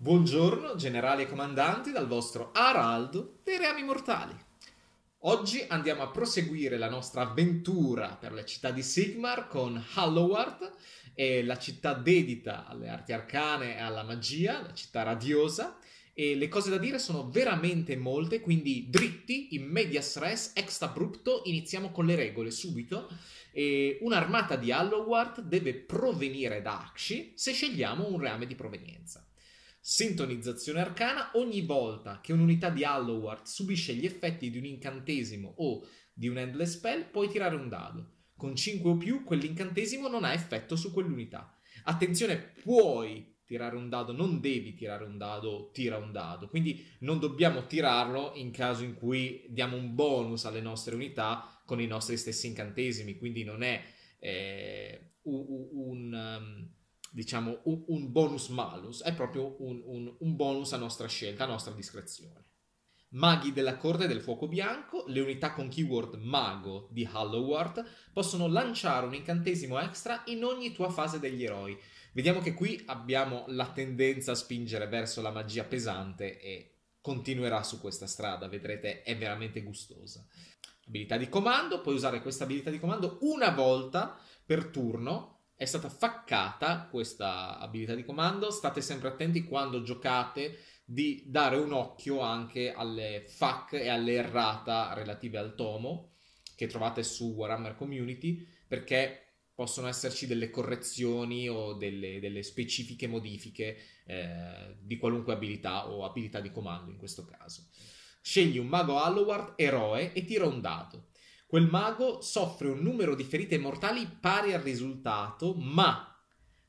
Buongiorno, generali e comandanti, dal vostro Araldo dei Reami Mortali. Oggi andiamo a proseguire la nostra avventura per la città di Sigmar con Halloward, la città dedita alle arti arcane e alla magia, la città radiosa. E le cose da dire sono veramente molte, quindi dritti, in medias res, ex abrupto, iniziamo con le regole subito. E un'armata di Halloward deve provenire da Akshi se scegliamo un reame di provenienza. Sintonizzazione arcana, ogni volta che un'unità di Halloward subisce gli effetti di un incantesimo o di un endless spell, puoi tirare un dado. Con 5 o più, quell'incantesimo non ha effetto su quell'unità. Attenzione, puoi tirare un dado, non devi tirare un dado, tira un dado. Quindi non dobbiamo tirarlo in caso in cui diamo un bonus alle nostre unità con i nostri stessi incantesimi, quindi non è eh, un, un um, diciamo, un, un bonus malus, è proprio un, un, un, bonus a nostra scelta, a nostra discrezione. Maghi della Corte del Fuoco Bianco, le unità con keyword Mago di Halloward possono lanciare un incantesimo extra in ogni tua fase degli eroi. Vediamo che qui abbiamo la tendenza a spingere verso la magia pesante e continuerà su questa strada, vedrete è veramente gustosa. Abilità di comando, puoi usare questa abilità di comando una volta per turno è stata faccata questa abilità di comando. State sempre attenti quando giocate di dare un occhio anche alle FAC e alle errata relative al tomo che trovate su Warhammer Community perché possono esserci delle correzioni o delle, delle specifiche modifiche eh, di qualunque abilità o abilità di comando in questo caso. Scegli un mago Halloward eroe e tira un dado. Quel mago soffre un numero di ferite mortali pari al risultato, ma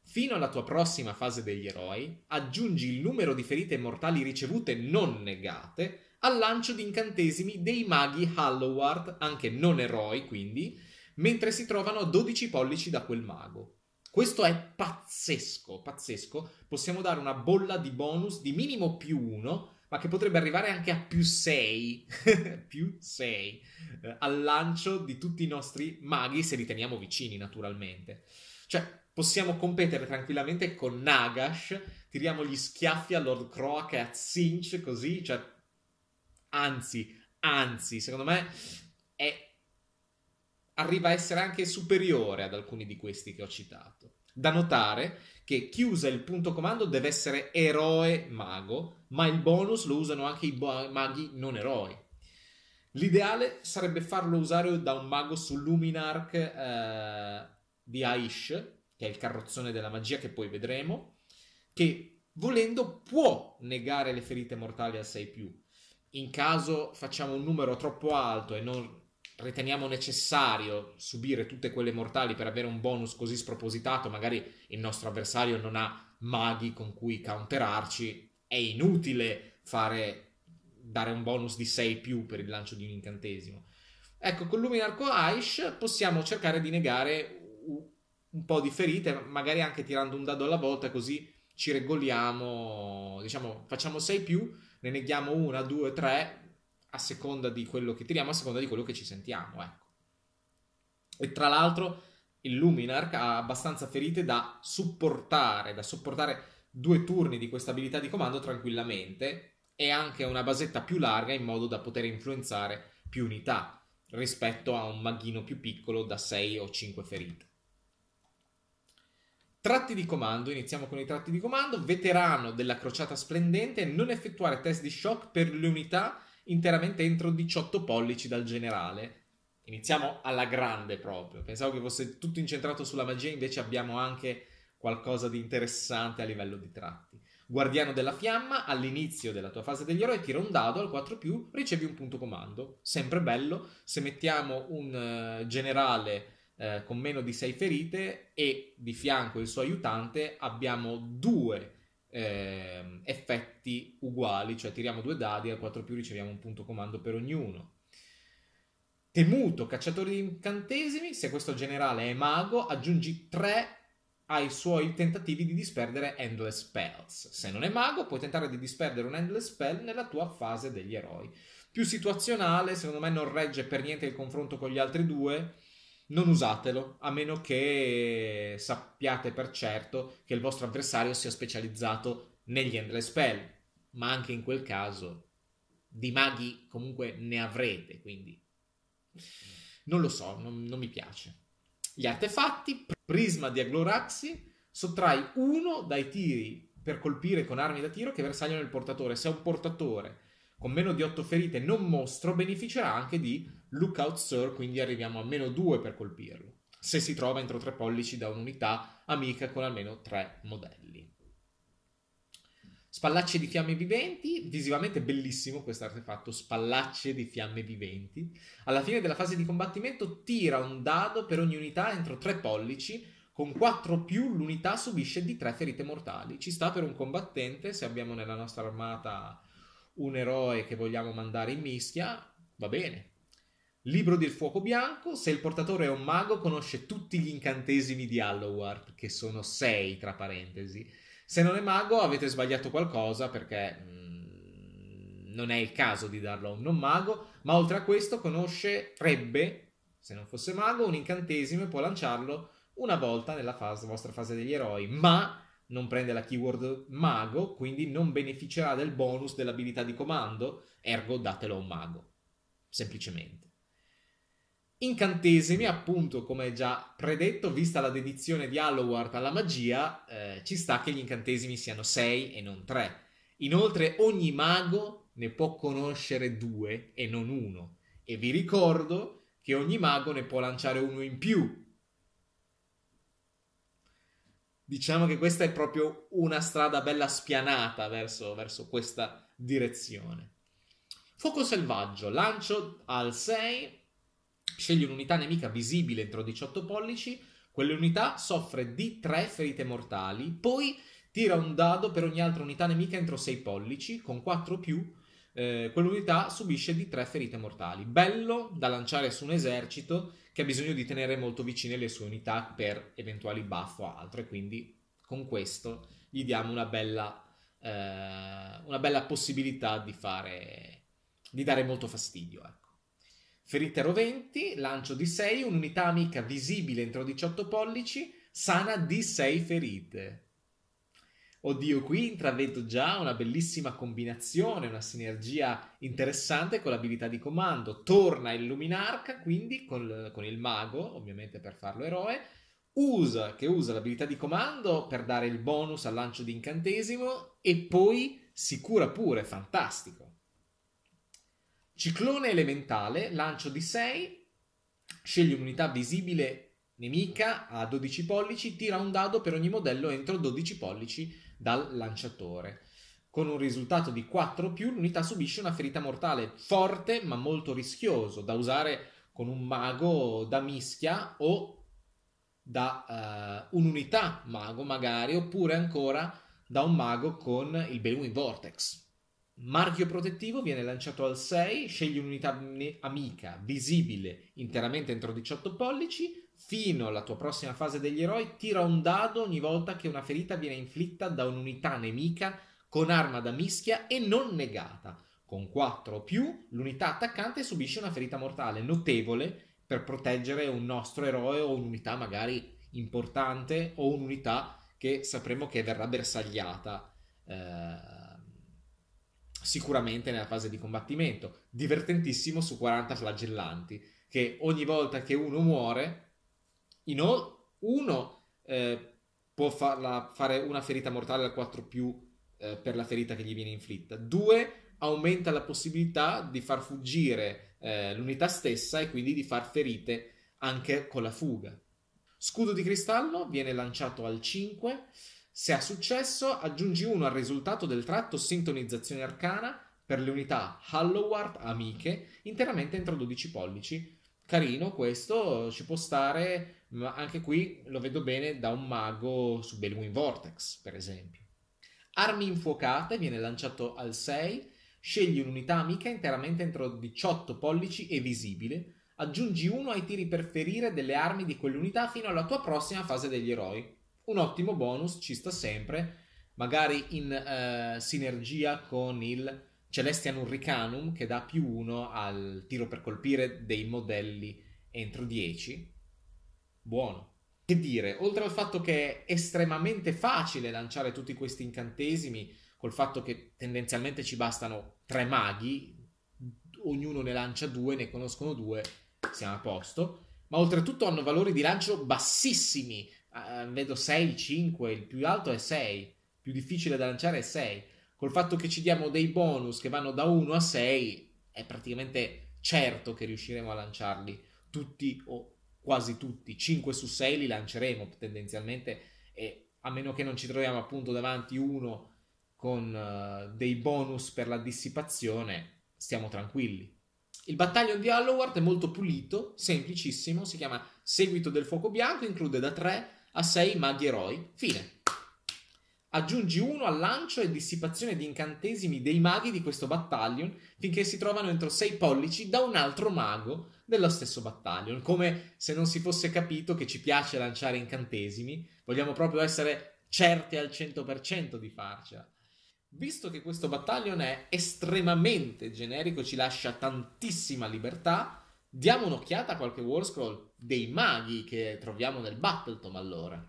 Fino alla tua prossima fase degli eroi, aggiungi il numero di ferite mortali ricevute non negate al lancio di incantesimi dei maghi Halloward, anche non eroi quindi, mentre si trovano a 12 pollici da quel mago. Questo è pazzesco, pazzesco. Possiamo dare una bolla di bonus di minimo più 1 ma che potrebbe arrivare anche a più 6, più 6 eh, al lancio di tutti i nostri maghi, se li teniamo vicini naturalmente. Cioè, possiamo competere tranquillamente con Nagash, tiriamo gli schiaffi a Lord Croak e a Zinch così, cioè, anzi, anzi, secondo me è arriva a essere anche superiore ad alcuni di questi che ho citato. Da notare che chi usa il punto comando deve essere eroe mago, ma il bonus lo usano anche i bo- maghi non eroi. L'ideale sarebbe farlo usare da un mago su Luminarch eh, di Aish, che è il carrozzone della magia che poi vedremo, che volendo può negare le ferite mortali al 6+. In caso facciamo un numero troppo alto e non riteniamo necessario subire tutte quelle mortali per avere un bonus così spropositato, magari il nostro avversario non ha maghi con cui counterarci, è inutile fare, dare un bonus di 6 più per il lancio di un incantesimo. Ecco, con Luminar Aish possiamo cercare di negare un po' di ferite, magari anche tirando un dado alla volta, così ci regoliamo, diciamo, facciamo 6 più, ne neghiamo una, due, tre, a seconda di quello che tiriamo, a seconda di quello che ci sentiamo, ecco. E tra l'altro il Luminarch ha abbastanza ferite da supportare, da supportare due turni di questa abilità di comando tranquillamente e anche una basetta più larga in modo da poter influenzare più unità rispetto a un maghino più piccolo da 6 o 5 ferite. Tratti di comando, iniziamo con i tratti di comando. Veterano della crociata splendente, non effettuare test di shock per le unità interamente entro 18 pollici dal generale. Iniziamo alla grande proprio. Pensavo che fosse tutto incentrato sulla magia, invece abbiamo anche qualcosa di interessante a livello di tratti. Guardiano della fiamma, all'inizio della tua fase degli eroi tira un dado al 4 più, ricevi un punto comando. Sempre bello. Se mettiamo un eh, generale eh, con meno di 6 ferite e di fianco il suo aiutante abbiamo due eh, effetti uguali, cioè tiriamo due dadi, al 4 più riceviamo un punto comando per ognuno. Temuto, cacciatore di incantesimi, se questo generale è mago, aggiungi 3 ai suoi tentativi di disperdere Endless Spells. Se non è mago, puoi tentare di disperdere un Endless Spell nella tua fase degli eroi. Più situazionale, secondo me non regge per niente il confronto con gli altri due, non usatelo a meno che sappiate per certo che il vostro avversario sia specializzato negli endless spell, ma anche in quel caso di maghi comunque ne avrete, quindi non lo so, non, non mi piace. Gli artefatti, prisma di Agloraxi, sottrai uno dai tiri per colpire con armi da tiro che bersagliano il portatore. Se è un portatore con meno di 8 ferite non mostro, beneficerà anche di Lookout Sir, quindi arriviamo a meno 2 per colpirlo, se si trova entro 3 pollici da un'unità amica con almeno 3 modelli. Spallacce di fiamme viventi, visivamente bellissimo questo artefatto, spallacce di fiamme viventi. Alla fine della fase di combattimento tira un dado per ogni unità entro 3 pollici, con 4 più l'unità subisce di 3 ferite mortali. Ci sta per un combattente, se abbiamo nella nostra armata un eroe che vogliamo mandare in mischia, va bene, Libro del fuoco bianco, se il portatore è un mago conosce tutti gli incantesimi di Halloward, che sono sei tra parentesi. Se non è mago avete sbagliato qualcosa perché mm, non è il caso di darlo a un non mago, ma oltre a questo conoscerebbe, se non fosse mago, un incantesimo e può lanciarlo una volta nella fase, vostra fase degli eroi, ma non prende la keyword mago, quindi non beneficerà del bonus dell'abilità di comando, ergo datelo a un mago, semplicemente. Incantesimi, appunto, come già predetto, vista la dedizione di Halloward alla magia, eh, ci sta che gli incantesimi siano 6 e non 3. Inoltre, ogni mago ne può conoscere 2 e non 1. E vi ricordo che ogni mago ne può lanciare uno in più. Diciamo che questa è proprio una strada bella spianata verso, verso questa direzione. Fuoco selvaggio, lancio al 6 sceglie un'unità nemica visibile entro 18 pollici, quell'unità soffre di 3 ferite mortali, poi tira un dado per ogni altra unità nemica entro 6 pollici, con 4 più eh, quell'unità subisce di 3 ferite mortali. Bello da lanciare su un esercito che ha bisogno di tenere molto vicine le sue unità per eventuali buff o altro e quindi con questo gli diamo una bella, eh, una bella possibilità di fare di dare molto fastidio. Eh. Ferite roventi, lancio di 6, un'unità amica visibile entro 18 pollici, sana di 6 ferite. Oddio, qui intravedo già una bellissima combinazione, una sinergia interessante con l'abilità di comando. Torna il Luminarca, quindi con, con il mago, ovviamente per farlo eroe, usa, che usa l'abilità di comando per dare il bonus al lancio di incantesimo e poi si cura pure, fantastico. Ciclone elementale, lancio di 6, sceglie un'unità visibile nemica a 12 pollici, tira un dado per ogni modello entro 12 pollici dal lanciatore. Con un risultato di 4 più l'unità subisce una ferita mortale forte ma molto rischioso da usare con un mago da mischia o da uh, un'unità mago magari oppure ancora da un mago con il Bellwin Vortex. Marchio protettivo viene lanciato al 6, scegli un'unità amica visibile interamente entro 18 pollici, fino alla tua prossima fase degli eroi tira un dado ogni volta che una ferita viene inflitta da un'unità nemica con arma da mischia e non negata. Con 4 o più l'unità attaccante subisce una ferita mortale notevole per proteggere un nostro eroe o un'unità magari importante o un'unità che sapremo che verrà bersagliata. Eh, sicuramente nella fase di combattimento, divertentissimo su 40 flagellanti, che ogni volta che uno muore, o- uno eh, può farla, fare una ferita mortale al 4 più eh, per la ferita che gli viene inflitta, due aumenta la possibilità di far fuggire eh, l'unità stessa e quindi di far ferite anche con la fuga. Scudo di cristallo viene lanciato al 5 se ha successo, aggiungi uno al risultato del tratto sintonizzazione arcana per le unità Halloward amiche interamente entro 12 pollici. Carino questo, ci può stare, ma anche qui lo vedo bene da un mago su Belwin Vortex, per esempio. Armi infuocate viene lanciato al 6, scegli un'unità amica interamente entro 18 pollici e visibile, aggiungi uno ai tiri per ferire delle armi di quell'unità fino alla tua prossima fase degli eroi un ottimo bonus ci sta sempre, magari in eh, sinergia con il Celestian Hurricanum che dà più 1 al tiro per colpire dei modelli entro 10. Buono. Che dire, oltre al fatto che è estremamente facile lanciare tutti questi incantesimi, col fatto che tendenzialmente ci bastano tre maghi, ognuno ne lancia due, ne conoscono due, siamo a posto. Ma oltretutto hanno valori di lancio bassissimi, Ah, eh, vedo 6, 5, il più alto è 6, più difficile da lanciare è 6. Col fatto che ci diamo dei bonus che vanno da 1 a 6, è praticamente certo che riusciremo a lanciarli tutti o quasi tutti. 5 su 6 li lanceremo tendenzialmente e a meno che non ci troviamo appunto davanti uno con uh, dei bonus per la dissipazione, stiamo tranquilli. Il battaglio di Halloward è molto pulito, semplicissimo, si chiama Seguito del fuoco bianco, include da 3 a 6 maghi eroi. Fine. Aggiungi uno al lancio e dissipazione di incantesimi dei maghi di questo battalion finché si trovano entro 6 pollici da un altro mago dello stesso battalion. Come se non si fosse capito che ci piace lanciare incantesimi, vogliamo proprio essere certi al 100% di farcela. Visto che questo battalion è estremamente generico, ci lascia tantissima libertà, diamo un'occhiata a qualche War Scroll dei maghi che troviamo nel Battletom allora.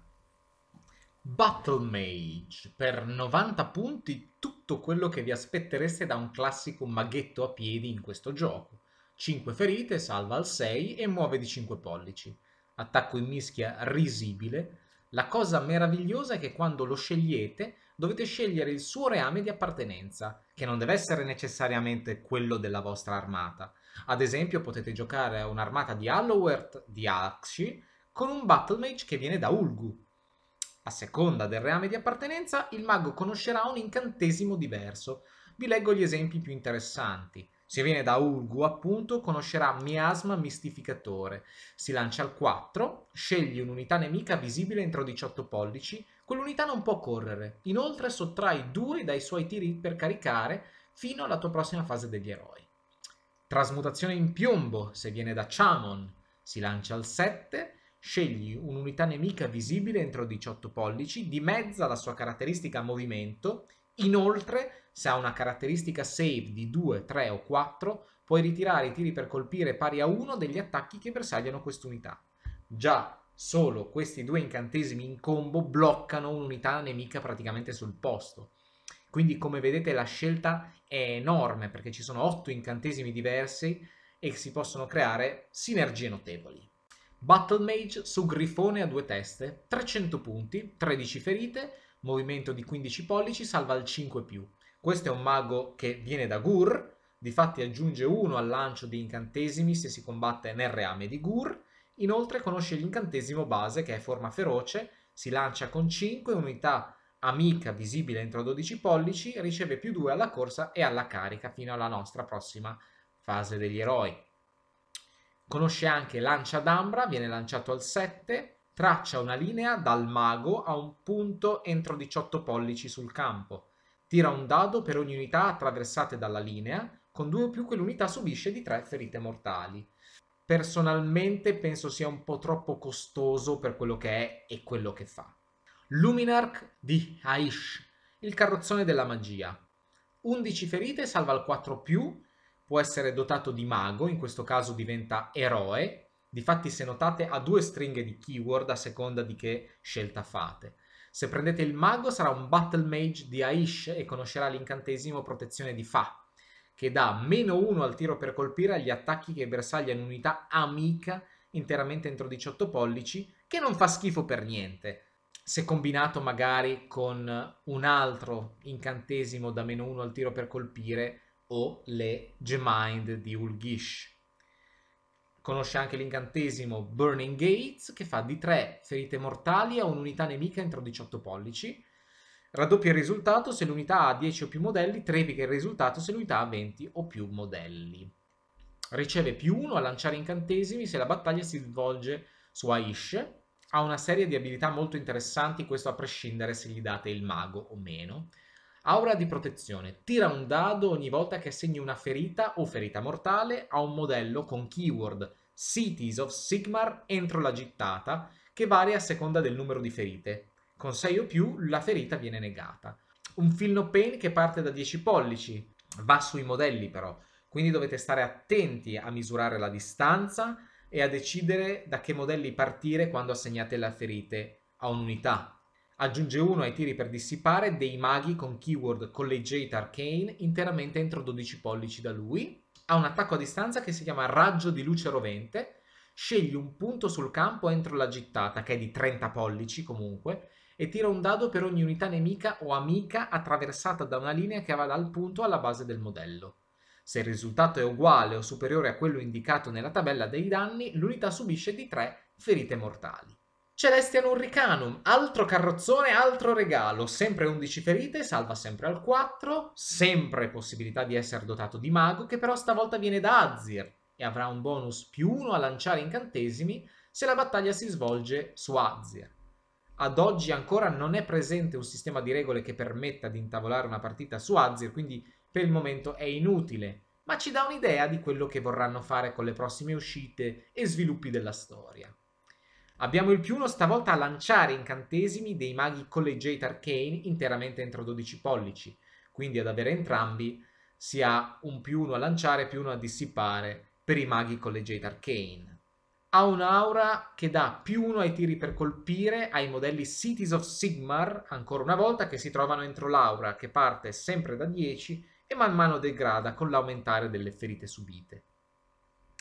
Battle Mage per 90 punti tutto quello che vi aspettereste da un classico maghetto a piedi in questo gioco. 5 ferite, salva al 6 e muove di 5 pollici. Attacco in mischia risibile. La cosa meravigliosa è che quando lo scegliete dovete scegliere il suo reame di appartenenza, che non deve essere necessariamente quello della vostra armata. Ad esempio potete giocare a un'armata di Hallowert di Axi con un Battle Mage che viene da Ulgu. A seconda del reame di appartenenza, il mago conoscerà un incantesimo diverso. Vi leggo gli esempi più interessanti. Se viene da Ulgu, appunto, conoscerà Miasma Mistificatore. Si lancia al 4, scegli un'unità nemica visibile entro 18 pollici, quell'unità non può correre. Inoltre sottrai 2 dai suoi tiri per caricare fino alla tua prossima fase degli eroi. Trasmutazione in piombo, se viene da Chamon, si lancia al 7, scegli un'unità nemica visibile entro 18 pollici, dimezza la sua caratteristica movimento, inoltre se ha una caratteristica save di 2, 3 o 4, puoi ritirare i tiri per colpire pari a 1 degli attacchi che bersagliano quest'unità. Già solo questi due incantesimi in combo bloccano un'unità nemica praticamente sul posto. Quindi come vedete la scelta è enorme perché ci sono otto incantesimi diversi e si possono creare sinergie notevoli. Battle Mage su Grifone a due teste, 300 punti, 13 ferite, movimento di 15 pollici, salva al 5+. Più. Questo è un mago che viene da Gur, difatti aggiunge 1 al lancio di incantesimi se si combatte nel reame di Gur, inoltre conosce l'incantesimo base che è forma feroce, si lancia con 5 unità amica visibile entro 12 pollici, riceve più 2 alla corsa e alla carica fino alla nostra prossima fase degli eroi. Conosce anche Lancia d'Ambra, viene lanciato al 7, traccia una linea dal mago a un punto entro 18 pollici sul campo. Tira un dado per ogni unità attraversate dalla linea, con 2 o più quell'unità subisce di 3 ferite mortali. Personalmente penso sia un po' troppo costoso per quello che è e quello che fa Luminarch di Aish, il carrozzone della magia. 11 ferite, salva al 4 più, può essere dotato di mago, in questo caso diventa eroe. Difatti, se notate, ha due stringhe di keyword a seconda di che scelta fate. Se prendete il mago sarà un Battle Mage di Aish e conoscerà l'incantesimo Protezione di Fa, che dà meno 1 al tiro per colpire agli attacchi che bersagliano unità amica interamente entro 18 pollici, che non fa schifo per niente se combinato magari con un altro incantesimo da meno 1 al tiro per colpire o le Gemind di Ulgish. Conosce anche l'incantesimo Burning Gates che fa di 3 ferite mortali a un'unità nemica entro 18 pollici. Raddoppia il risultato se l'unità ha 10 o più modelli, trepica il risultato se l'unità ha 20 o più modelli. Riceve più 1 a lanciare incantesimi se la battaglia si svolge su Aish, ha una serie di abilità molto interessanti, questo a prescindere se gli date il mago o meno. Aura di protezione. Tira un dado ogni volta che segni una ferita o ferita mortale a un modello con keyword Cities of Sigmar entro la gittata, che varia a seconda del numero di ferite. Con 6 o più la ferita viene negata. Un film no pain che parte da 10 pollici, va sui modelli però, quindi dovete stare attenti a misurare la distanza, e a decidere da che modelli partire quando assegnate la ferite a un'unità. Aggiunge uno ai tiri per dissipare dei maghi con keyword Collegiate Arcane interamente entro 12 pollici da lui. Ha un attacco a distanza che si chiama Raggio di Luce Rovente. Scegli un punto sul campo entro la gittata, che è di 30 pollici comunque, e tira un dado per ogni unità nemica o amica attraversata da una linea che va dal punto alla base del modello. Se il risultato è uguale o superiore a quello indicato nella tabella dei danni, l'unità subisce di 3 ferite mortali. Celestian Hurricanum, altro carrozzone, altro regalo, sempre 11 ferite, salva sempre al 4, sempre possibilità di essere dotato di mago, che però stavolta viene da Azir e avrà un bonus più 1 a lanciare incantesimi se la battaglia si svolge su Azir. Ad oggi ancora non è presente un sistema di regole che permetta di intavolare una partita su Azir, quindi per il momento è inutile, ma ci dà un'idea di quello che vorranno fare con le prossime uscite e sviluppi della storia. Abbiamo il più uno stavolta a lanciare incantesimi dei maghi Collegiate Arcane interamente entro 12 pollici, quindi ad avere entrambi si ha un più uno a lanciare e più uno a dissipare per i maghi Collegiate Arcane. Ha un'aura che dà più uno ai tiri per colpire ai modelli Cities of Sigmar, ancora una volta, che si trovano entro l'aura, che parte sempre da 10 e man mano degrada con l'aumentare delle ferite subite.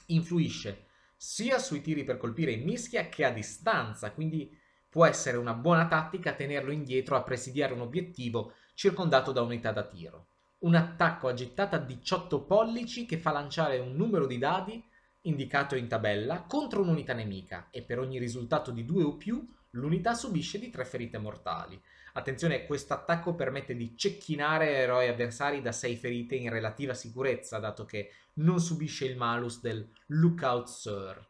Influisce sia sui tiri per colpire in mischia che a distanza, quindi può essere una buona tattica tenerlo indietro a presidiare un obiettivo circondato da unità da tiro. Un attacco a gittata 18 pollici che fa lanciare un numero di dadi indicato in tabella contro un'unità nemica e per ogni risultato di 2 o più l'unità subisce di 3 ferite mortali. Attenzione, questo attacco permette di cecchinare eroi avversari da 6 ferite in relativa sicurezza, dato che non subisce il malus del Lookout Sir.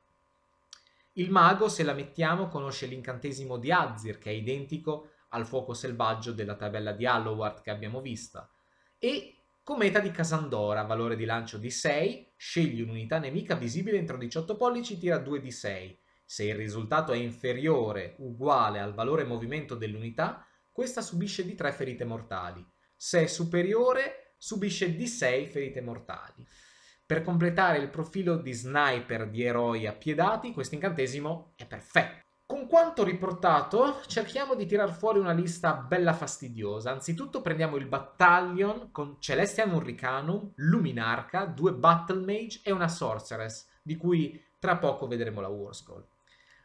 Il mago, se la mettiamo, conosce l'incantesimo di Azir, che è identico al fuoco selvaggio della tabella di Halloward che abbiamo vista, e Cometa di Casandora, valore di lancio di 6, scegli un'unità nemica visibile entro 18 pollici, tira 2 di 6. Se il risultato è inferiore, uguale al valore movimento dell'unità, questa subisce di 3 ferite mortali. Se è superiore, subisce di 6 ferite mortali. Per completare il profilo di sniper di eroi appiedati, questo incantesimo è perfetto. Con quanto riportato, cerchiamo di tirar fuori una lista bella fastidiosa. Anzitutto prendiamo il Battalion con Celestian Hurricanum, Luminarca, due Battle Mage e una Sorceress, di cui tra poco vedremo la Warskull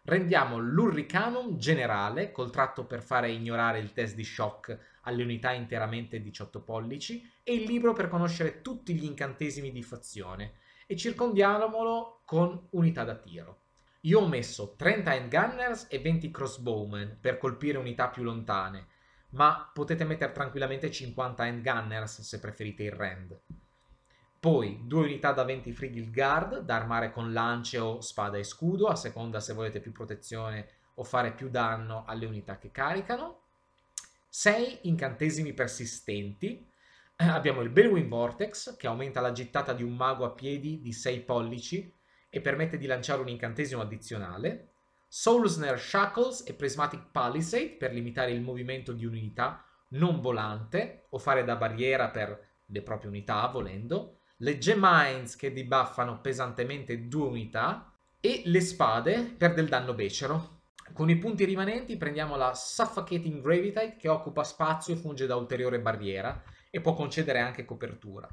rendiamo l'Urricanum generale, col tratto per fare ignorare il test di shock alle unità interamente 18 pollici, e il libro per conoscere tutti gli incantesimi di fazione, e circondiamolo con unità da tiro. Io ho messo 30 handgunners e 20 crossbowmen per colpire unità più lontane, ma potete mettere tranquillamente 50 handgunners se preferite il rend. Poi due unità da 20 Frigil Guard da armare con lance o spada e scudo, a seconda se volete più protezione o fare più danno alle unità che caricano. 6 incantesimi persistenti. Abbiamo il Bellwin Vortex che aumenta la gittata di un mago a piedi di 6 pollici e permette di lanciare un incantesimo addizionale. Soul Snare Shackles e Prismatic Palisade per limitare il movimento di un'unità non volante o fare da barriera per le proprie unità volendo le Gemines che debuffano pesantemente due unità e le spade per del danno becero. Con i punti rimanenti prendiamo la Suffocating Gravitite che occupa spazio e funge da ulteriore barriera e può concedere anche copertura.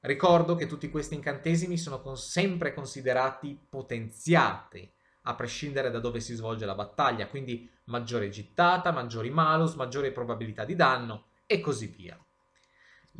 Ricordo che tutti questi incantesimi sono con sempre considerati potenziati, a prescindere da dove si svolge la battaglia, quindi maggiore gittata, maggiori malus, maggiore probabilità di danno e così via.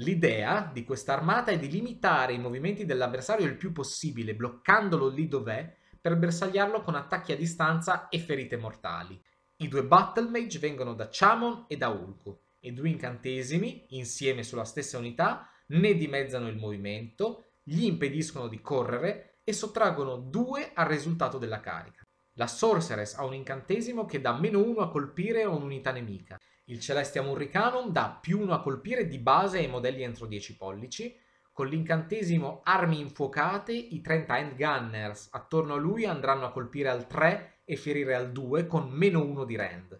L'idea di questa armata è di limitare i movimenti dell'avversario il più possibile, bloccandolo lì dov'è, per bersagliarlo con attacchi a distanza e ferite mortali. I due Battle Mage vengono da Chamon e da Ulko, I due incantesimi, insieme sulla stessa unità, ne dimezzano il movimento, gli impediscono di correre e sottraggono 2 al risultato della carica. La Sorceress ha un incantesimo che dà meno 1 a colpire un'unità nemica il Celestia Murricanum dà più 1 a colpire di base ai modelli entro 10 pollici, con l'incantesimo Armi Infuocate i 30 Endgunners attorno a lui andranno a colpire al 3 e ferire al 2 con meno 1 di rend.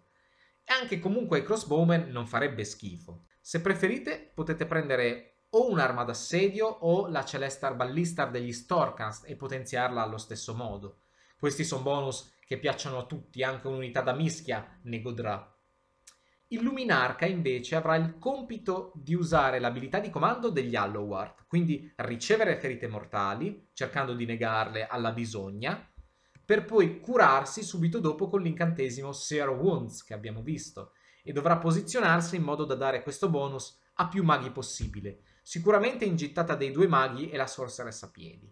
E anche comunque ai crossbowmen non farebbe schifo. Se preferite potete prendere o un'arma d'assedio o la Celestar Ballistar degli Storkast e potenziarla allo stesso modo. Questi sono bonus che piacciono a tutti, anche un'unità da mischia ne godrà. Il Luminarca invece avrà il compito di usare l'abilità di comando degli Halloward, quindi ricevere ferite mortali, cercando di negarle alla bisogna, per poi curarsi subito dopo con l'incantesimo Sear Wounds che abbiamo visto, e dovrà posizionarsi in modo da dare questo bonus a più maghi possibile. Sicuramente in gittata dei due maghi e la sorceress a piedi.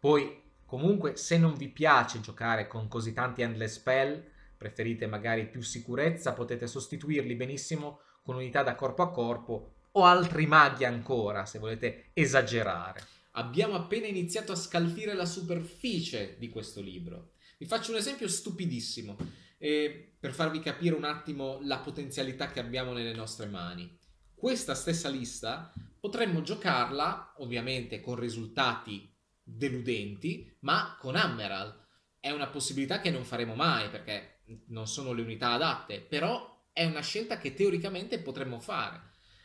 Poi, comunque, se non vi piace giocare con così tanti endless spell, preferite magari più sicurezza, potete sostituirli benissimo con unità da corpo a corpo o altri maghi ancora, se volete esagerare. Abbiamo appena iniziato a scalfire la superficie di questo libro. Vi faccio un esempio stupidissimo eh, per farvi capire un attimo la potenzialità che abbiamo nelle nostre mani. Questa stessa lista potremmo giocarla, ovviamente con risultati deludenti, ma con Ammeral. È una possibilità che non faremo mai perché non sono le unità adatte, però è una scelta che teoricamente potremmo fare.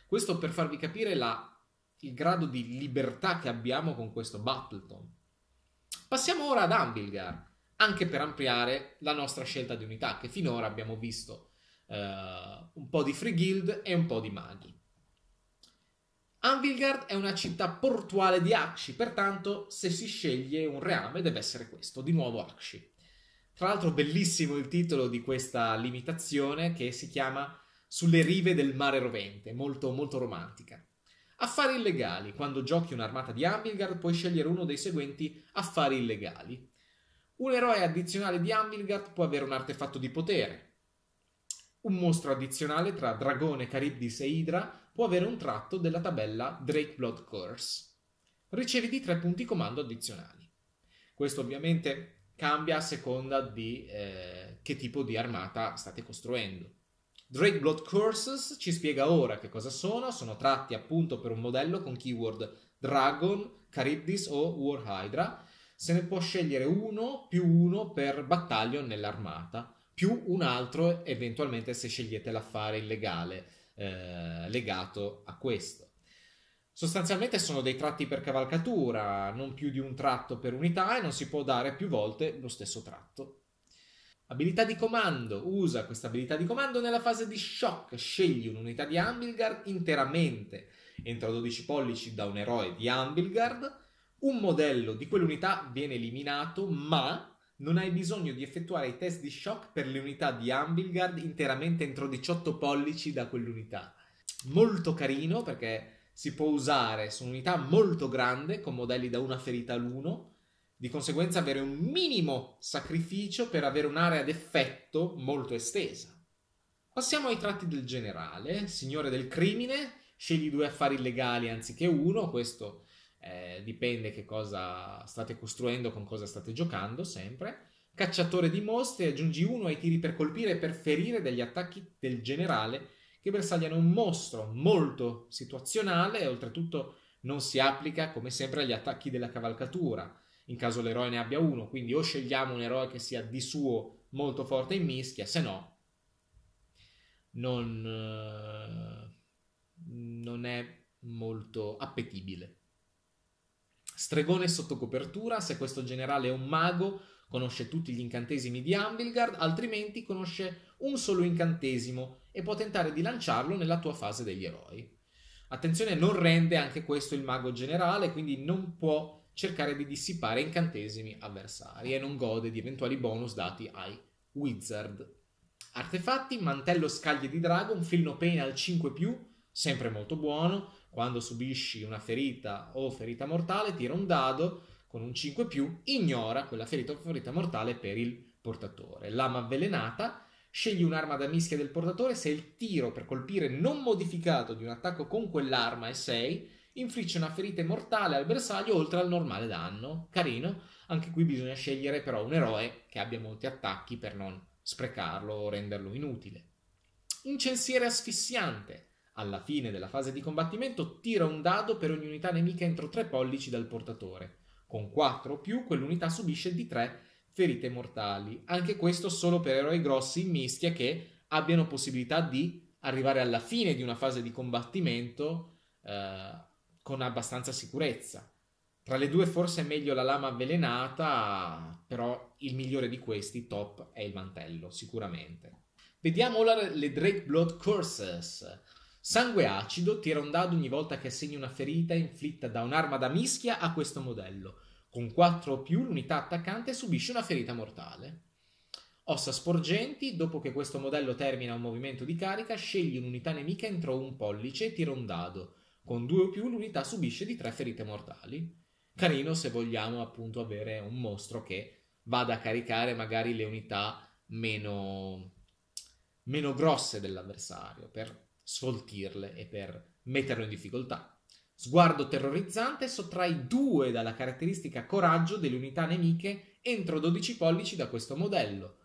Questo per farvi capire la, il grado di libertà che abbiamo con questo Battleton. Passiamo ora ad Ambilgar, anche per ampliare la nostra scelta di unità, che finora abbiamo visto uh, un po' di Free Guild e un po' di maghi. Anvilgard è una città portuale di Akshi, pertanto se si sceglie un reame deve essere questo, di nuovo Akshi. Tra l'altro bellissimo il titolo di questa limitazione che si chiama Sulle rive del mare rovente, molto, molto romantica. Affari illegali. Quando giochi un'armata di Ambilgard puoi scegliere uno dei seguenti affari illegali. Un eroe addizionale di Ambilgard può avere un artefatto di potere. Un mostro addizionale tra Dragone, Caribdis e Hydra può avere un tratto della tabella Drake Blood Curse. Ricevi di 3 punti comando addizionali. Questo ovviamente cambia a seconda di eh, che tipo di armata state costruendo. Drake Blood Curses ci spiega ora che cosa sono, sono tratti appunto per un modello con keyword Dragon, Charybdis o War Hydra. Se ne può scegliere uno più uno per battaglio nell'armata, più un altro eventualmente se scegliete l'affare illegale eh, legato a questo. Sostanzialmente sono dei tratti per cavalcatura, non più di un tratto per unità e non si può dare più volte lo stesso tratto. Abilità di comando. Usa questa abilità di comando nella fase di shock. Scegli un'unità di Ambilgard interamente entro 12 pollici da un eroe di Ambilgard. Un modello di quell'unità viene eliminato, ma non hai bisogno di effettuare i test di shock per le unità di Ambilgard interamente entro 18 pollici da quell'unità. Molto carino perché si può usare su un'unità molto grande con modelli da una ferita l'uno, di conseguenza avere un minimo sacrificio per avere un'area d'effetto molto estesa. Passiamo ai tratti del generale, signore del crimine, scegli due affari legali anziché uno, questo eh, dipende che cosa state costruendo, con cosa state giocando sempre. Cacciatore di mostre, aggiungi uno ai tiri per colpire e per ferire degli attacchi del generale Ghibersaglia è un mostro molto situazionale e oltretutto non si applica come sempre agli attacchi della cavalcatura, in caso l'eroe ne abbia uno, quindi o scegliamo un eroe che sia di suo molto forte in mischia, se no non, eh, non è molto appetibile. Stregone sotto copertura, se questo generale è un mago, conosce tutti gli incantesimi di Ambilgard, altrimenti conosce un solo incantesimo e può tentare di lanciarlo nella tua fase degli eroi. Attenzione, non rende anche questo il mago generale, quindi non può cercare di dissipare incantesimi avversari e non gode di eventuali bonus dati ai wizard. Artefatti, mantello scaglie di drago, un filno al 5+, sempre molto buono, quando subisci una ferita o ferita mortale tira un dado con un 5+, ignora quella ferita o ferita mortale per il portatore. Lama avvelenata, Scegli un'arma da mischia del portatore se il tiro per colpire non modificato di un attacco con quell'arma è 6, infligge una ferita mortale al bersaglio oltre al normale danno. Carino, anche qui bisogna scegliere però un eroe che abbia molti attacchi per non sprecarlo o renderlo inutile. Incensiere asfissiante. Alla fine della fase di combattimento tira un dado per ogni unità nemica entro 3 pollici dal portatore. Con 4 o più quell'unità subisce di 3 ferite mortali. Anche questo solo per eroi grossi in mischia che abbiano possibilità di arrivare alla fine di una fase di combattimento eh, con abbastanza sicurezza. Tra le due forse è meglio la lama avvelenata, però il migliore di questi, top, è il mantello, sicuramente. Vediamo ora le Drake Blood Curses. Sangue acido tira un dado ogni volta che assegni una ferita inflitta da un'arma da mischia a questo modello. Con 4 o più l'unità attaccante subisce una ferita mortale. Ossa sporgenti, dopo che questo modello termina un movimento di carica, scegli un'unità nemica entro un pollice e tira un dado. Con 2 o più l'unità subisce di 3 ferite mortali. Carino se vogliamo appunto avere un mostro che vada a caricare magari le unità meno, meno grosse dell'avversario per sfoltirle e per metterlo in difficoltà. Sguardo terrorizzante sottrai 2 dalla caratteristica coraggio delle unità nemiche entro 12 pollici da questo modello.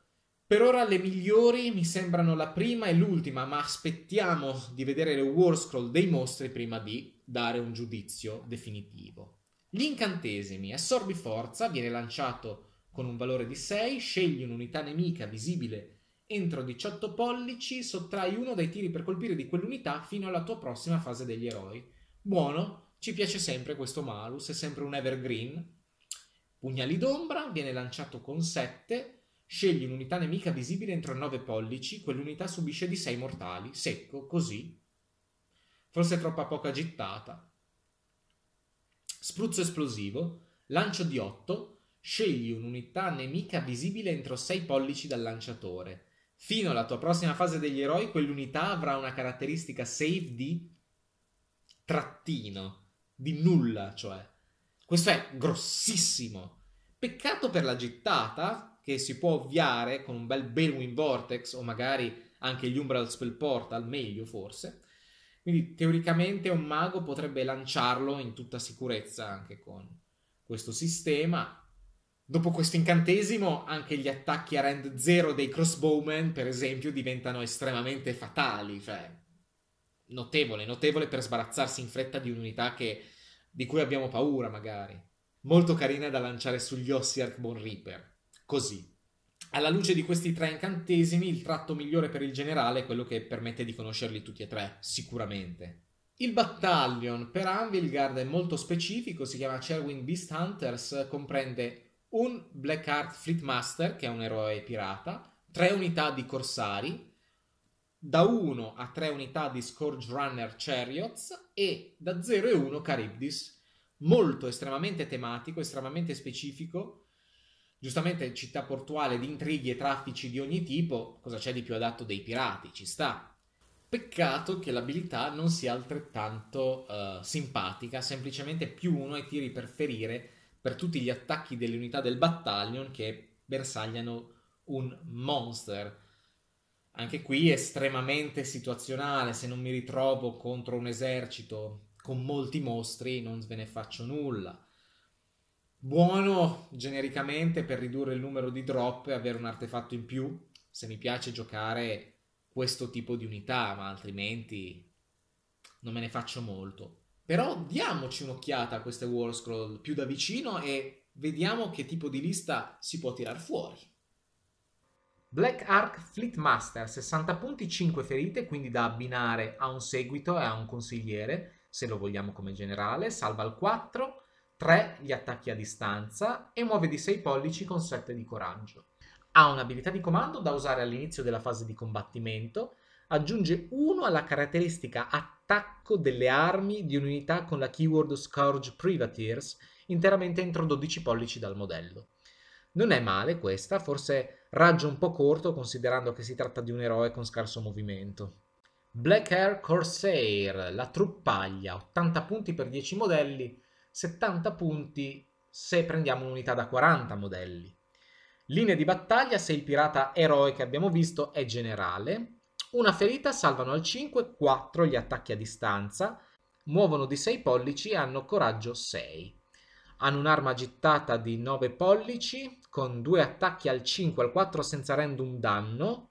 Per ora le migliori mi sembrano la prima e l'ultima, ma aspettiamo di vedere le war scroll dei mostri prima di dare un giudizio definitivo. Gli incantesimi assorbi forza viene lanciato con un valore di 6, scegli un'unità nemica visibile entro 18 pollici, sottrai uno dai tiri per colpire di quell'unità fino alla tua prossima fase degli eroi buono, ci piace sempre questo malus, è sempre un evergreen. Pugnali d'ombra, viene lanciato con 7, scegli un'unità nemica visibile entro 9 pollici, quell'unità subisce di 6 mortali, secco, così. Forse è troppa poca gittata. Spruzzo esplosivo, lancio di 8, scegli un'unità nemica visibile entro 6 pollici dal lanciatore. Fino alla tua prossima fase degli eroi, quell'unità avrà una caratteristica save di trattino, di nulla, cioè. Questo è grossissimo. Peccato per la gittata, che si può ovviare con un bel Bellwin Vortex o magari anche gli Umbral Spell Portal, meglio forse. Quindi teoricamente un mago potrebbe lanciarlo in tutta sicurezza anche con questo sistema. Dopo questo incantesimo, anche gli attacchi a rand 0 dei crossbowmen, per esempio, diventano estremamente fatali. Cioè, notevole, notevole per sbarazzarsi in fretta di un'unità che, di cui abbiamo paura magari. Molto carina da lanciare sugli ossi Arkbone Reaper. Così. Alla luce di questi tre incantesimi, il tratto migliore per il generale è quello che permette di conoscerli tutti e tre, sicuramente. Il battalion per Anvil Guard è molto specifico, si chiama Cherwin Beast Hunters, comprende un Blackheart Fleetmaster, che è un eroe pirata, tre unità di corsari, da 1 a 3 unità di Scourge Runner Chariots e da 0 e 1 Caribdis. Molto estremamente tematico, estremamente specifico. Giustamente città portuale di intrighi e traffici di ogni tipo, cosa c'è di più adatto dei pirati? Ci sta. Peccato che l'abilità non sia altrettanto uh, simpatica, semplicemente più uno ai tiri per ferire per tutti gli attacchi delle unità del battalion che bersagliano un monster anche qui estremamente situazionale, se non mi ritrovo contro un esercito con molti mostri non ve ne faccio nulla. Buono genericamente per ridurre il numero di drop e avere un artefatto in più, se mi piace giocare questo tipo di unità, ma altrimenti non me ne faccio molto. Però diamoci un'occhiata a queste War Scroll più da vicino e vediamo che tipo di lista si può tirar fuori. Black Ark Fleet Master, 60 punti, 5 ferite, quindi da abbinare a un seguito e a un consigliere, se lo vogliamo come generale, salva il 4, 3 gli attacchi a distanza e muove di 6 pollici con 7 di coraggio. Ha un'abilità di comando da usare all'inizio della fase di combattimento, aggiunge 1 alla caratteristica attacco delle armi di un'unità con la keyword Scourge Privateers interamente entro 12 pollici dal modello. Non è male questa, forse raggio un po' corto considerando che si tratta di un eroe con scarso movimento. Black Air Corsair, la truppaglia, 80 punti per 10 modelli, 70 punti se prendiamo un'unità da 40 modelli. Linea di battaglia se il pirata eroe che abbiamo visto è generale. Una ferita salvano al 5, 4 gli attacchi a distanza, muovono di 6 pollici e hanno coraggio 6 hanno un'arma gittata di 9 pollici con due attacchi al 5 al 4 senza random danno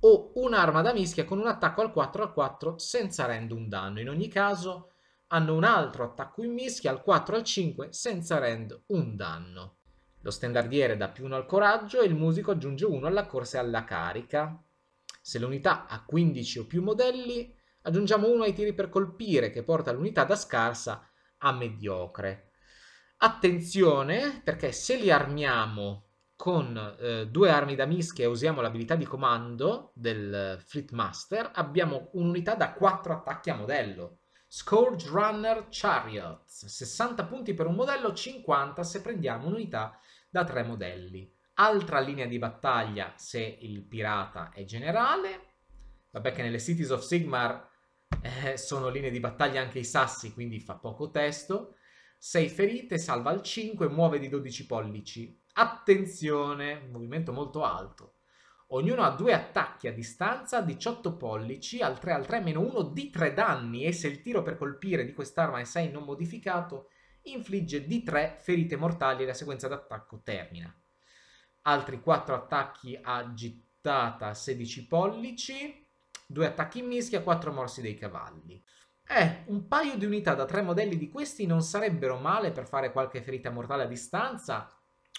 o un'arma da mischia con un attacco al 4 al 4 senza random danno. In ogni caso hanno un altro attacco in mischia al 4 al 5 senza rend un danno. Lo standardiere dà più 1 al coraggio e il musico aggiunge 1 alla corsa e alla carica. Se l'unità ha 15 o più modelli, aggiungiamo 1 ai tiri per colpire che porta l'unità da scarsa a mediocre. Attenzione, perché se li armiamo con eh, due armi da mischia e usiamo l'abilità di comando del Fleet Master, abbiamo un'unità da 4 attacchi a modello. Scourge Runner Chariot, 60 punti per un modello, 50 se prendiamo un'unità da 3 modelli. Altra linea di battaglia se il pirata è generale. Vabbè che nelle Cities of Sigmar eh, sono linee di battaglia anche i sassi, quindi fa poco testo. 6 ferite, salva al 5, muove di 12 pollici. Attenzione, movimento molto alto. Ognuno ha due attacchi a distanza, 18 pollici, al 3 al 3 meno 1 di 3 danni e se il tiro per colpire di quest'arma è 6 non modificato, infligge di 3 ferite mortali e la sequenza d'attacco termina. Altri 4 attacchi a gittata 16 pollici, 2 attacchi in mischia, 4 morsi dei cavalli. Eh, un paio di unità da tre modelli di questi non sarebbero male per fare qualche ferita mortale a distanza.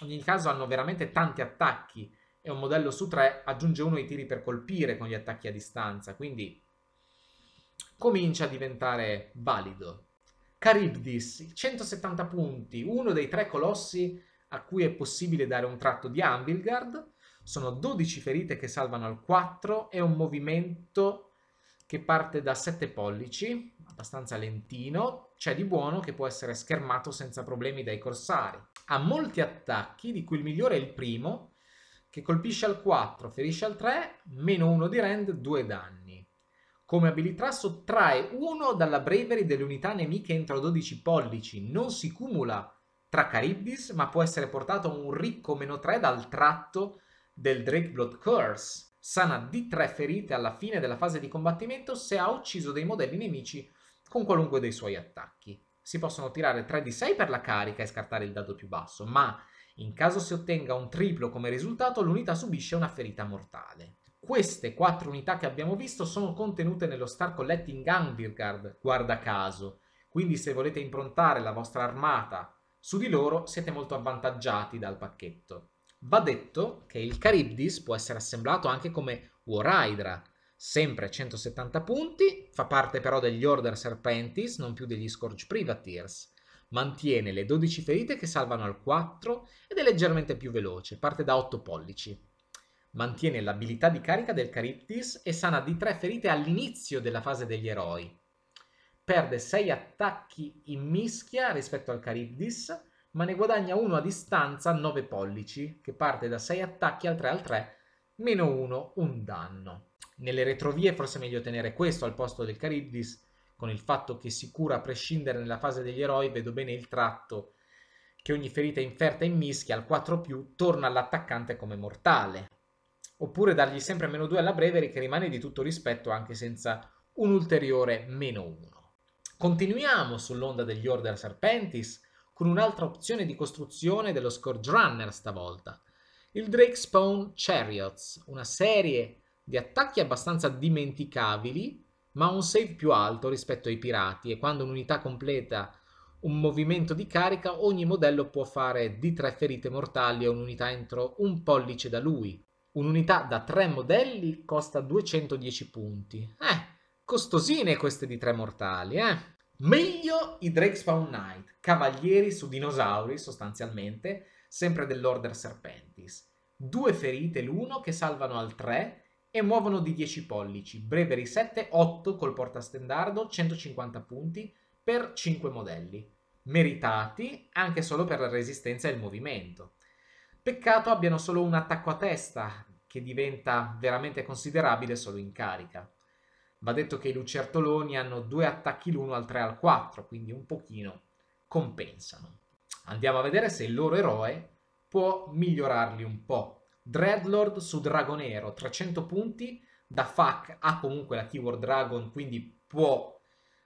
In ogni caso hanno veramente tanti attacchi e un modello su tre aggiunge uno ai tiri per colpire con gli attacchi a distanza, quindi comincia a diventare valido. Caribdis, 170 punti, uno dei tre colossi a cui è possibile dare un tratto di Anvilgard. Sono 12 ferite che salvano al 4 e un movimento che parte da 7 pollici, abbastanza lentino, c'è di buono che può essere schermato senza problemi dai corsari. Ha molti attacchi, di cui il migliore è il primo, che colpisce al 4, ferisce al 3, meno 1 di rend, 2 danni. Come abilità sottrae 1 dalla bravery delle unità nemiche entro 12 pollici, non si cumula tra Caribdis, ma può essere portato a un ricco meno 3 dal tratto del Drake Blood Curse sana di 3 ferite alla fine della fase di combattimento se ha ucciso dei modelli nemici con qualunque dei suoi attacchi. Si possono tirare 3 di 6 per la carica e scartare il dado più basso, ma in caso si ottenga un triplo come risultato, l'unità subisce una ferita mortale. Queste quattro unità che abbiamo visto sono contenute nello Star Collecting Andirgard, guarda caso. Quindi se volete improntare la vostra armata su di loro, siete molto avvantaggiati dal pacchetto. Va detto che il Caribdis può essere assemblato anche come War Hydra, sempre 170 punti, fa parte però degli Order Serpentis, non più degli Scourge Privateers. Mantiene le 12 ferite che salvano al 4 ed è leggermente più veloce, parte da 8 pollici. Mantiene l'abilità di carica del Caribdis e sana di 3 ferite all'inizio della fase degli eroi. Perde 6 attacchi in mischia rispetto al Caribdis, ma ne guadagna uno a distanza 9 pollici, che parte da 6 attacchi al 3 al 3, meno 1, un danno. Nelle retrovie forse è meglio tenere questo al posto del Caribdis, con il fatto che si cura a prescindere nella fase degli eroi, vedo bene il tratto che ogni ferita inferta in mischia al 4+, più torna all'attaccante come mortale. Oppure dargli sempre meno 2 alla breve che rimane di tutto rispetto anche senza un ulteriore meno 1. Continuiamo sull'onda degli Order Serpentis, con un'altra opzione di costruzione dello Scourge Runner stavolta, il Drake Spawn Chariots, una serie di attacchi abbastanza dimenticabili, ma un save più alto rispetto ai pirati e quando un'unità completa un movimento di carica, ogni modello può fare di tre ferite mortali a un'unità entro un pollice da lui. Un'unità da tre modelli costa 210 punti. Eh, costosine queste di tre mortali, eh? Meglio i Drake Spawn Knight, cavalieri su dinosauri sostanzialmente, sempre dell'Order Serpentis. Due ferite l'uno che salvano al 3 e muovono di 10 pollici, breve risette 8 col portastendardo, 150 punti per 5 modelli. Meritati anche solo per la resistenza e il movimento. Peccato abbiano solo un attacco a testa, che diventa veramente considerabile solo in carica. Va detto che i lucertoloni hanno due attacchi l'uno al 3 al 4, quindi un pochino compensano. Andiamo a vedere se il loro eroe può migliorarli un po'. Dreadlord su Dragonero, 300 punti, da FAC ha comunque la keyword Dragon, quindi può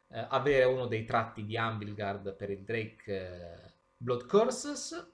eh, avere uno dei tratti di Ambilgard per il Drake eh, Blood Curses.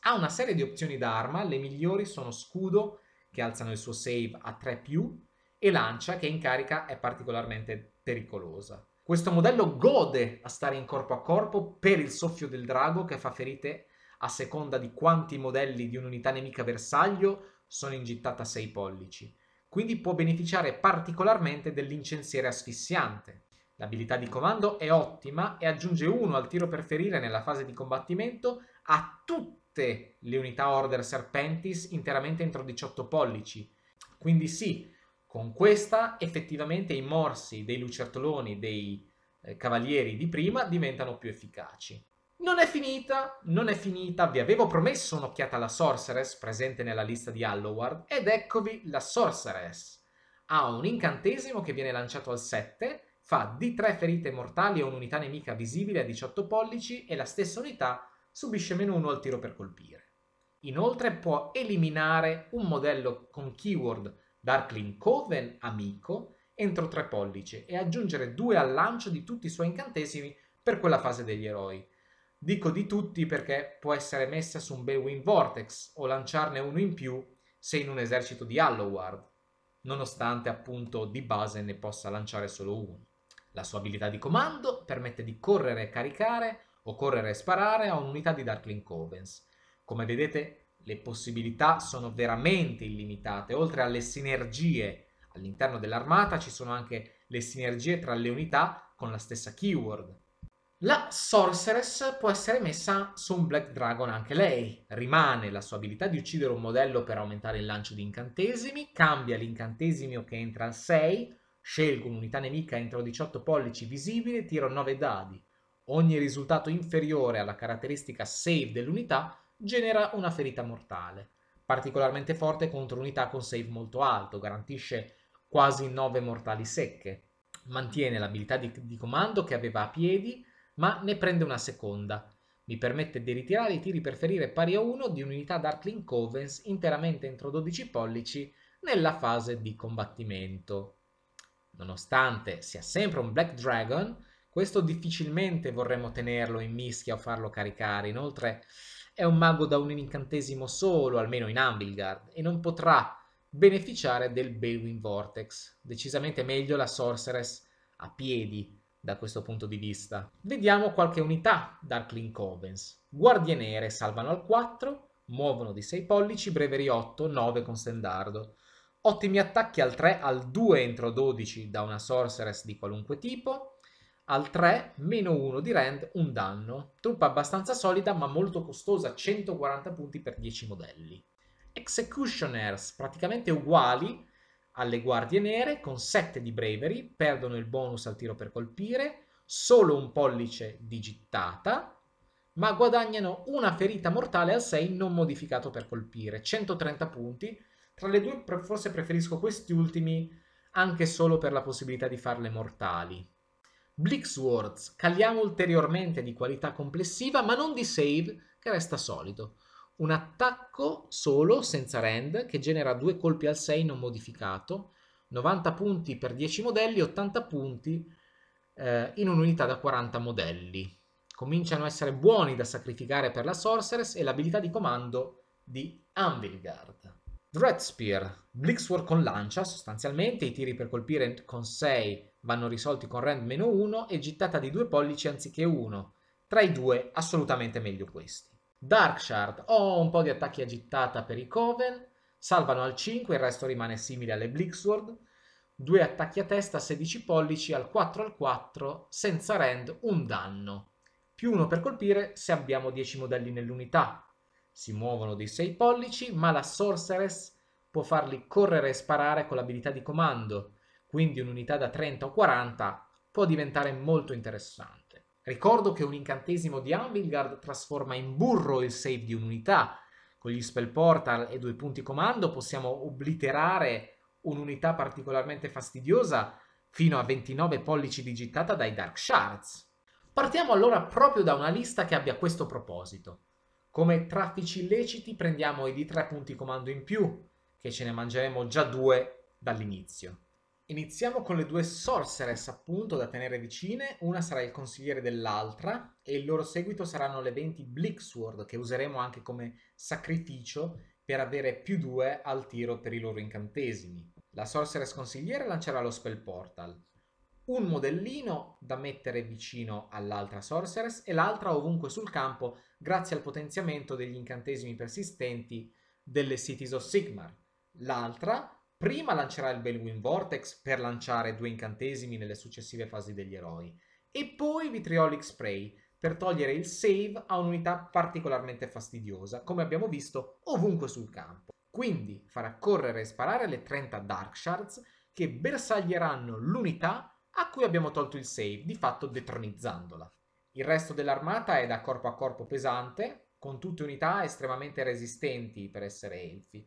Ha una serie di opzioni d'arma, le migliori sono Scudo, che alzano il suo save a 3+, e lancia che in carica è particolarmente pericolosa. Questo modello gode a stare in corpo a corpo per il soffio del drago che fa ferite a seconda di quanti modelli di un'unità nemica bersaglio sono in a 6 pollici, quindi può beneficiare particolarmente dell'incensiere asfissiante. L'abilità di comando è ottima e aggiunge 1 al tiro per ferire nella fase di combattimento a tutte le unità Order Serpentis interamente entro 18 pollici. Quindi sì, con questa effettivamente i morsi dei lucertoloni, dei eh, cavalieri di prima diventano più efficaci. Non è finita, non è finita, vi avevo promesso un'occhiata alla Sorceress presente nella lista di Halloward ed eccovi la Sorceress. Ha un incantesimo che viene lanciato al 7, fa di 3 ferite mortali a un'unità nemica visibile a 18 pollici e la stessa unità subisce meno 1 al tiro per colpire. Inoltre può eliminare un modello con keyword Darkling Coven Amico entro tre pollici e aggiungere due al lancio di tutti i suoi incantesimi per quella fase degli eroi. Dico di tutti perché può essere messa su un Bellwind Vortex o lanciarne uno in più se in un esercito di Halloward, nonostante appunto di base ne possa lanciare solo uno. La sua abilità di comando permette di correre e caricare o correre e sparare a un'unità di Darkling Covens. Come vedete le possibilità sono veramente illimitate. Oltre alle sinergie all'interno dell'armata ci sono anche le sinergie tra le unità con la stessa keyword. La Sorceress può essere messa su un Black Dragon anche lei. Rimane la sua abilità di uccidere un modello per aumentare il lancio di incantesimi, cambia l'incantesimo che entra al 6, scelgo un'unità nemica entro 18 pollici visibile, tiro 9 dadi. Ogni risultato inferiore alla caratteristica save dell'unità genera una ferita mortale, particolarmente forte contro unità con save molto alto, garantisce quasi 9 mortali secche, mantiene l'abilità di, di comando che aveva a piedi, ma ne prende una seconda. Mi permette di ritirare i tiri per ferire pari a 1 di un'unità Darkling Covens interamente entro 12 pollici nella fase di combattimento. Nonostante sia sempre un Black Dragon, questo difficilmente vorremmo tenerlo in mischia o farlo caricare, inoltre è un mago da un incantesimo solo, almeno in Anvilgard, e non potrà beneficiare del Belwin Vortex. Decisamente meglio la Sorceress a piedi da questo punto di vista. Vediamo qualche unità Darkling Covens. Guardie nere salvano al 4, muovono di 6 pollici, Breveri 8, 9 con stendardo. Ottimi attacchi al 3, al 2 entro 12 da una sorceress di qualunque tipo al 3, meno 1 di rend, un danno. Truppa abbastanza solida ma molto costosa, 140 punti per 10 modelli. Executioners, praticamente uguali alle guardie nere, con 7 di bravery, perdono il bonus al tiro per colpire, solo un pollice di gittata, ma guadagnano una ferita mortale al 6 non modificato per colpire, 130 punti. Tra le due forse preferisco questi ultimi anche solo per la possibilità di farle mortali. Blixwords caliamo ulteriormente di qualità complessiva ma non di save che resta solido. Un attacco solo senza rend che genera due colpi al 6 non modificato, 90 punti per 10 modelli, 80 punti eh, in un'unità da 40 modelli. Cominciano a essere buoni da sacrificare per la Sorceress e l'abilità di comando di Anvilguard. Dreadspear, Blixworth con lancia sostanzialmente, i tiri per colpire con 6 vanno risolti con rand-1 e gittata di due pollici anziché uno. Tra i due assolutamente meglio questi. Dark Shard, ho oh, un po' di attacchi a gittata per i Coven, salvano al 5, il resto rimane simile alle Blixword. Due attacchi a testa, 16 pollici, al 4 al 4, senza rand, un danno. Più uno per colpire se abbiamo 10 modelli nell'unità. Si muovono dei 6 pollici, ma la Sorceress può farli correre e sparare con l'abilità di comando quindi un'unità da 30 o 40, può diventare molto interessante. Ricordo che un incantesimo di Anvilgard trasforma in burro il save di un'unità. Con gli spell portal e due punti comando possiamo obliterare un'unità particolarmente fastidiosa fino a 29 pollici di gittata dai Dark Shards. Partiamo allora proprio da una lista che abbia questo proposito. Come traffici illeciti prendiamo i di 3 punti comando in più, che ce ne mangeremo già due dall'inizio. Iniziamo con le due sorceress appunto da tenere vicine, una sarà il consigliere dell'altra e il loro seguito saranno le 20 Blixword che useremo anche come sacrificio per avere più due al tiro per i loro incantesimi. La sorceress consigliere lancerà lo spell portal, un modellino da mettere vicino all'altra sorceress e l'altra ovunque sul campo grazie al potenziamento degli incantesimi persistenti delle Cities of Sigmar. L'altra Prima lancerà il Bellwin Vortex per lanciare due incantesimi nelle successive fasi degli eroi, e poi Vitriolic Spray per togliere il save a un'unità particolarmente fastidiosa, come abbiamo visto ovunque sul campo. Quindi farà correre e sparare le 30 Dark Shards che bersaglieranno l'unità a cui abbiamo tolto il save, di fatto detronizzandola. Il resto dell'armata è da corpo a corpo pesante, con tutte unità estremamente resistenti per essere elfi,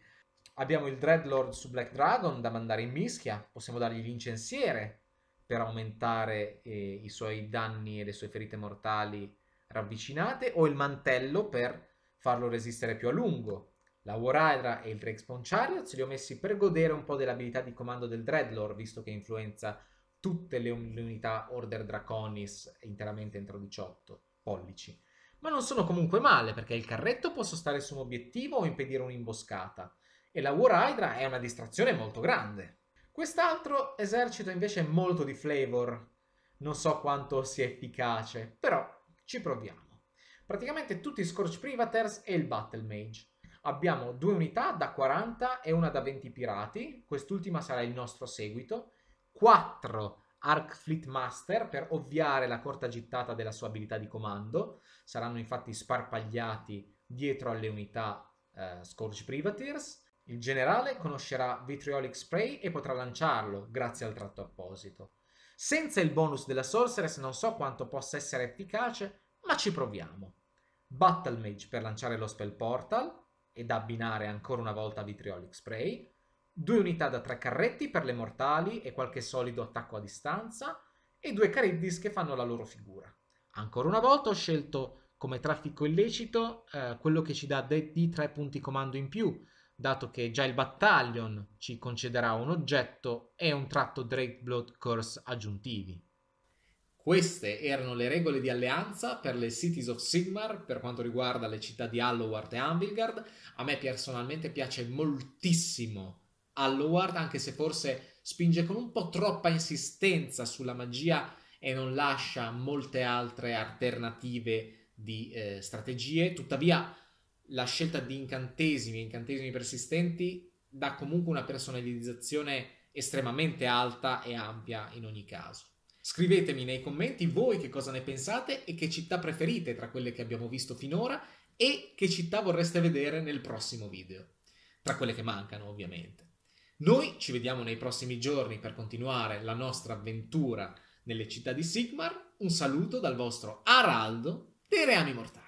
Abbiamo il Dreadlord su Black Dragon da mandare in mischia, possiamo dargli l'incensiere per aumentare eh, i suoi danni e le sue ferite mortali ravvicinate, o il mantello per farlo resistere più a lungo. La War Hydra e il Dragspon Chariot li ho messi per godere un po' dell'abilità di comando del Dreadlord, visto che influenza tutte le, le unità Order Draconis interamente entro 18 pollici. Ma non sono comunque male, perché il carretto può stare su un obiettivo o impedire un'imboscata e la War Hydra è una distrazione molto grande. Quest'altro esercito invece è molto di flavor, non so quanto sia efficace, però ci proviamo. Praticamente tutti i Scorch Privateers e il Battle Mage. Abbiamo due unità da 40 e una da 20 pirati, quest'ultima sarà il nostro seguito, 4 Arc Fleet Master per ovviare la corta gittata della sua abilità di comando, saranno infatti sparpagliati dietro alle unità eh, Scorch Privateers, il generale conoscerà Vitriolic Spray e potrà lanciarlo grazie al tratto apposito. Senza il bonus della Sorceress non so quanto possa essere efficace, ma ci proviamo. Battle Mage per lanciare lo Spell Portal ed abbinare ancora una volta Vitriolic Spray, due unità da tre carretti per le mortali e qualche solido attacco a distanza e due Cariddis che fanno la loro figura. Ancora una volta ho scelto come traffico illecito eh, quello che ci dà di tre punti comando in più, dato che già il Battalion ci concederà un oggetto e un tratto Drake Blood Course aggiuntivi. Queste erano le regole di alleanza per le Cities of Sigmar per quanto riguarda le città di Halloward e Anvilgard. A me personalmente piace moltissimo Halloward, anche se forse spinge con un po' troppa insistenza sulla magia e non lascia molte altre alternative di eh, strategie. Tuttavia, la scelta di incantesimi, incantesimi persistenti, dà comunque una personalizzazione estremamente alta e ampia in ogni caso. Scrivetemi nei commenti voi che cosa ne pensate e che città preferite tra quelle che abbiamo visto finora e che città vorreste vedere nel prossimo video, tra quelle che mancano ovviamente. Noi ci vediamo nei prossimi giorni per continuare la nostra avventura nelle città di Sigmar. Un saluto dal vostro Araldo dei Reami Mortali.